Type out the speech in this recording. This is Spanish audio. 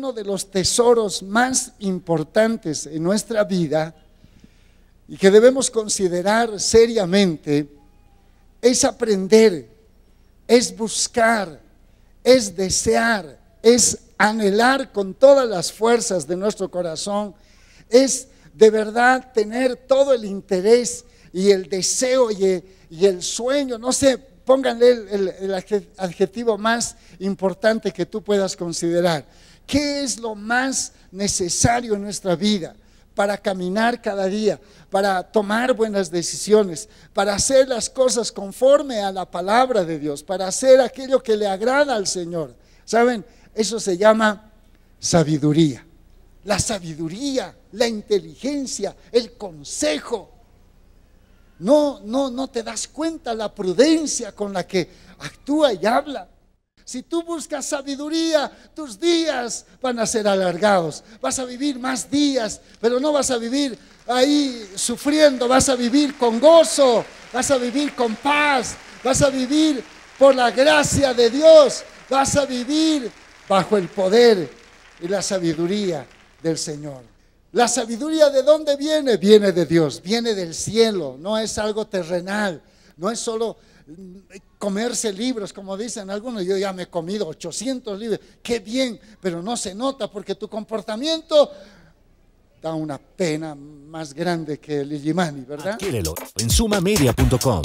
uno de los tesoros más importantes en nuestra vida y que debemos considerar seriamente es aprender, es buscar, es desear, es anhelar con todas las fuerzas de nuestro corazón, es de verdad tener todo el interés y el deseo y, el sueño, no sé, pónganle el adjetivo más importante que tú puedas considerar. ¿Qué es lo más necesario en nuestra vida? para caminar cada día, para tomar buenas decisiones, para hacer las cosas conforme a la palabra de Dios, para hacer aquello que le agrada al Señor. ¿Saben? Eso se llama sabiduría. La sabiduría, la inteligencia, el consejo. No, no, no te das cuenta la prudencia con la que actúa y habla. Si tú buscas sabiduría, tus días van a ser alargados. Vas a vivir más días, pero no vas a vivir ahí sufriendo, vas a vivir con gozo, vas a vivir con paz, vas a vivir por la gracia de Dios, vas a vivir bajo el poder y la sabiduría del Señor. La sabiduría de dónde viene? Viene de Dios, viene del cielo, no es algo terrenal no es solo mm, comerse libros, como dicen algunos, yo ya me he comido 800 libros, qué bien, pero no se nota porque tu comportamiento da una pena más grande que el Illimani, ¿verdad? Adquírelo en sumamedia.com.